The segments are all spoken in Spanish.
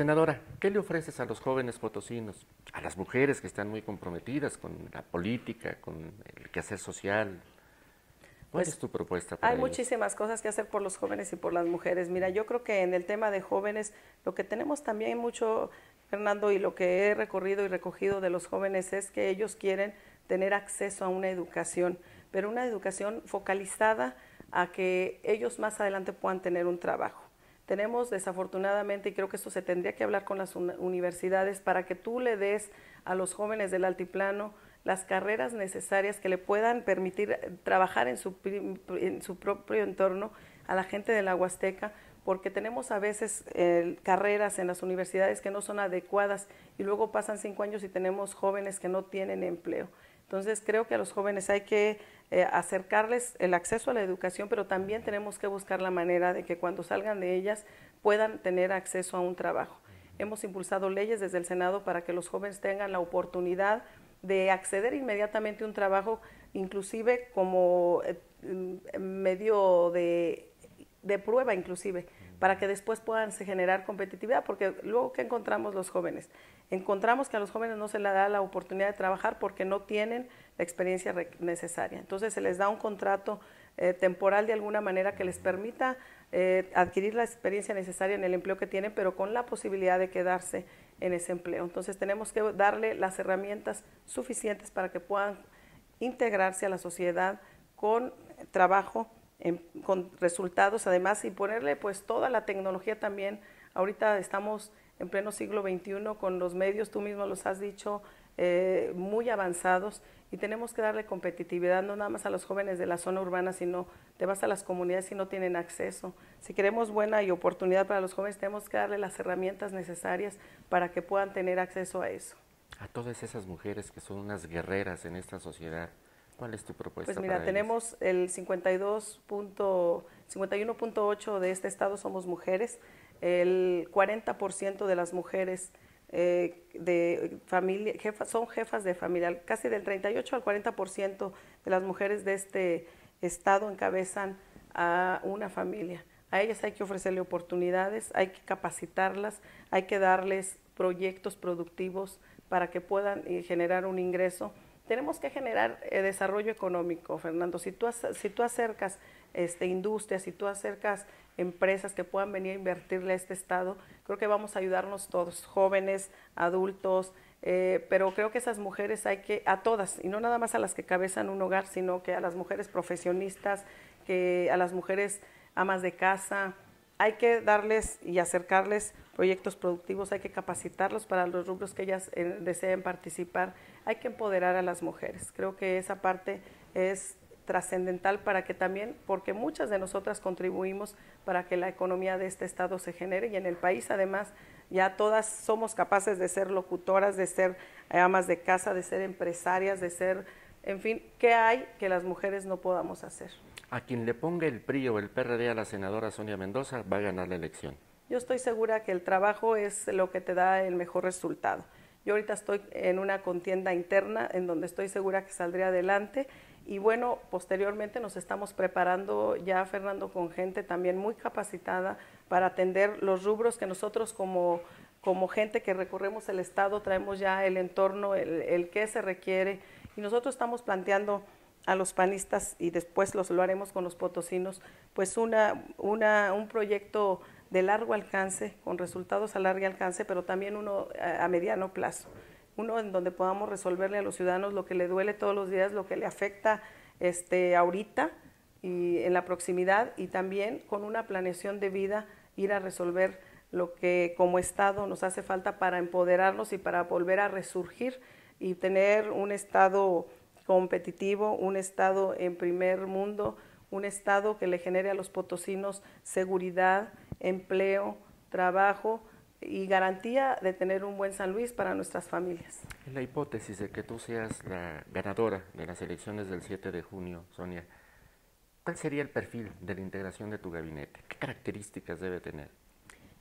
Senadora, ¿qué le ofreces a los jóvenes potosinos, a las mujeres que están muy comprometidas con la política, con el quehacer social? ¿Cuál pues, es tu propuesta? Para hay muchísimas cosas que hacer por los jóvenes y por las mujeres. Mira, yo creo que en el tema de jóvenes, lo que tenemos también mucho, Fernando, y lo que he recorrido y recogido de los jóvenes es que ellos quieren tener acceso a una educación, pero una educación focalizada a que ellos más adelante puedan tener un trabajo tenemos desafortunadamente, y creo que esto se tendría que hablar con las universidades, para que tú le des a los jóvenes del altiplano las carreras necesarias que le puedan permitir eh, trabajar en su, en su propio entorno a la gente de la Huasteca, porque tenemos a veces eh, carreras en las universidades que no son adecuadas y luego pasan cinco años y tenemos jóvenes que no tienen empleo. Entonces creo que a los jóvenes hay que eh, acercarles el acceso a la educación, pero también tenemos que buscar la manera de que cuando salgan de ellas puedan tener acceso a un trabajo. Hemos impulsado leyes desde el Senado para que los jóvenes tengan la oportunidad de acceder inmediatamente a un trabajo, inclusive como eh, medio de, de prueba, inclusive para que después puedan generar competitividad, porque luego ¿qué encontramos los jóvenes? Encontramos que a los jóvenes no se les da la oportunidad de trabajar porque no tienen la experiencia necesaria. Entonces se les da un contrato eh, temporal de alguna manera que les permita eh, adquirir la experiencia necesaria en el empleo que tienen, pero con la posibilidad de quedarse en ese empleo. Entonces tenemos que darle las herramientas suficientes para que puedan integrarse a la sociedad con trabajo con resultados además y ponerle pues toda la tecnología también. Ahorita estamos en pleno siglo XXI con los medios, tú mismo los has dicho, eh, muy avanzados y tenemos que darle competitividad no nada más a los jóvenes de la zona urbana, sino te vas a las comunidades si no tienen acceso. Si queremos buena y oportunidad para los jóvenes, tenemos que darle las herramientas necesarias para que puedan tener acceso a eso. A todas esas mujeres que son unas guerreras en esta sociedad, ¿Cuál es tu propuesta? Pues mira, tenemos el 51.8 de este estado somos mujeres, el 40% de las mujeres eh, de familia, son jefas de familia, casi del 38 al 40% de las mujeres de este estado encabezan a una familia. A ellas hay que ofrecerle oportunidades, hay que capacitarlas, hay que darles proyectos productivos para que puedan eh, generar un ingreso tenemos que generar eh, desarrollo económico, Fernando. Si tú, si tú acercas este, industrias, si tú acercas empresas que puedan venir a invertirle a este Estado, creo que vamos a ayudarnos todos, jóvenes, adultos, eh, pero creo que esas mujeres hay que, a todas, y no nada más a las que cabezan un hogar, sino que a las mujeres profesionistas, que a las mujeres amas de casa, hay que darles y acercarles proyectos productivos, hay que capacitarlos para los rubros que ellas eh, deseen participar, hay que empoderar a las mujeres. Creo que esa parte es trascendental para que también, porque muchas de nosotras contribuimos para que la economía de este estado se genere y en el país además ya todas somos capaces de ser locutoras, de ser eh, amas de casa, de ser empresarias, de ser, en fin, ¿qué hay que las mujeres no podamos hacer? a quien le ponga el PRI o el PRD a la senadora Sonia Mendoza va a ganar la elección. Yo estoy segura que el trabajo es lo que te da el mejor resultado. Yo ahorita estoy en una contienda interna en donde estoy segura que saldré adelante y bueno, posteriormente nos estamos preparando ya, Fernando, con gente también muy capacitada para atender los rubros que nosotros como, como gente que recorremos el Estado traemos ya el entorno, el, el que se requiere y nosotros estamos planteando a los panistas y después los, lo haremos con los potosinos, pues una, un proyecto de largo alcance, con resultados a largo alcance, pero también uno a, mediano plazo. Uno en donde podamos resolverle a los ciudadanos lo que le duele todos los días, lo que le afecta este, ahorita y en la proximidad y también con una planeación de vida ir a resolver lo que como Estado nos hace falta para empoderarnos y para volver a resurgir y tener un Estado competitivo, un Estado en primer mundo, un Estado que le genere a los potosinos seguridad, empleo, trabajo y garantía de tener un buen San Luis para nuestras familias. En la hipótesis de que tú seas la ganadora de las elecciones del 7 de junio, Sonia, ¿cuál sería el perfil de la integración de tu gabinete? ¿Qué características debe tener?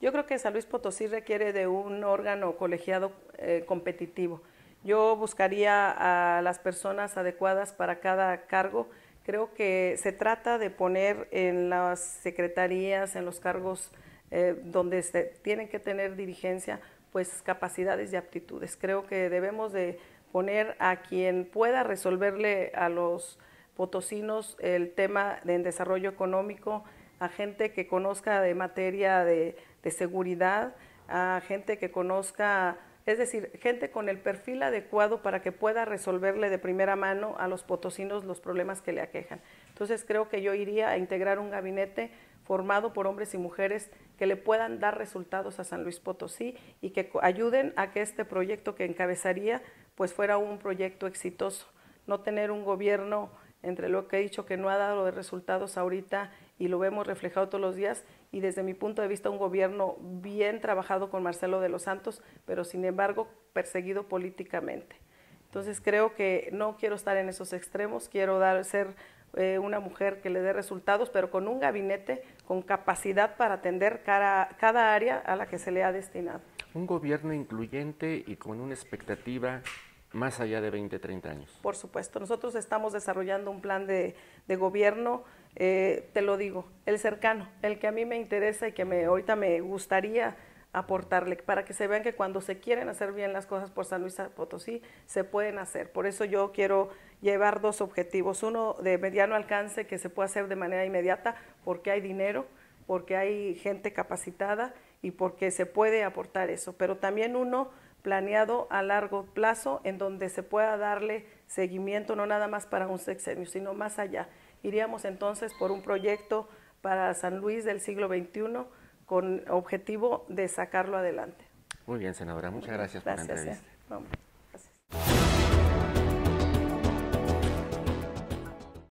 Yo creo que San Luis Potosí requiere de un órgano colegiado eh, competitivo. Yo buscaría a las personas adecuadas para cada cargo. Creo que se trata de poner en las secretarías, en los cargos eh, donde se tienen que tener dirigencia, pues capacidades y aptitudes. Creo que debemos de poner a quien pueda resolverle a los potosinos el tema del desarrollo económico, a gente que conozca de materia de seguridad, a gente que conozca es decir, gente con el perfil adecuado para que pueda resolverle de primera mano a los potosinos los problemas que le aquejan. Entonces creo que yo iría a integrar un gabinete formado por hombres y mujeres que le puedan dar resultados a San Luis Potosí y que ayuden a que este proyecto que encabezaría pues fuera un proyecto exitoso. No tener un gobierno entre lo que he dicho que no ha dado resultados ahorita y lo vemos reflejado todos los días y desde mi punto de vista un gobierno bien trabajado con Marcelo de los Santos, pero sin embargo perseguido políticamente. Entonces creo que no quiero estar en esos extremos, quiero dar, ser eh, una mujer que le dé resultados, pero con un gabinete con capacidad para atender cada área a la que se le ha destinado. Un gobierno incluyente y con una expectativa más allá de 20, 30 años. Por supuesto, nosotros estamos desarrollando un plan de, de gobierno eh, te lo digo, el cercano, el que a mí me interesa y que me, ahorita me gustaría aportarle, para que se vean que cuando se quieren hacer bien las cosas por San Luis Potosí, se pueden hacer. Por eso yo quiero llevar dos objetivos, uno de mediano alcance que se puede hacer de manera inmediata porque hay dinero, porque hay gente capacitada y porque se puede aportar eso, pero también uno planeado a largo plazo en donde se pueda darle seguimiento, no nada más para un sexenio, sino más allá. Iríamos entonces por un proyecto para San Luis del siglo XXI con objetivo de sacarlo adelante. Muy bien, senadora. Muchas gracias, por la eh. entrevista.